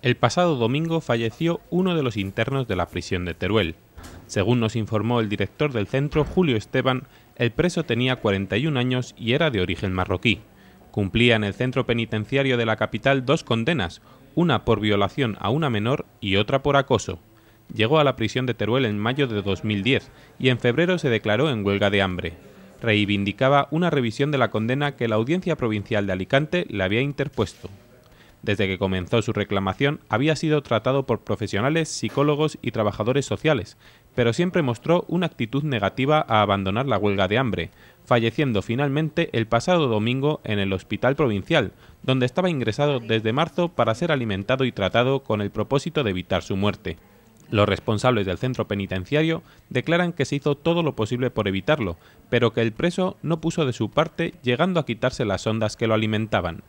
El pasado domingo falleció uno de los internos de la prisión de Teruel. Según nos informó el director del centro, Julio Esteban, el preso tenía 41 años y era de origen marroquí. Cumplía en el centro penitenciario de la capital dos condenas, una por violación a una menor y otra por acoso. Llegó a la prisión de Teruel en mayo de 2010 y en febrero se declaró en huelga de hambre. Reivindicaba una revisión de la condena que la Audiencia Provincial de Alicante le había interpuesto. Desde que comenzó su reclamación había sido tratado por profesionales, psicólogos y trabajadores sociales, pero siempre mostró una actitud negativa a abandonar la huelga de hambre, falleciendo finalmente el pasado domingo en el Hospital Provincial, donde estaba ingresado desde marzo para ser alimentado y tratado con el propósito de evitar su muerte. Los responsables del centro penitenciario declaran que se hizo todo lo posible por evitarlo, pero que el preso no puso de su parte llegando a quitarse las ondas que lo alimentaban.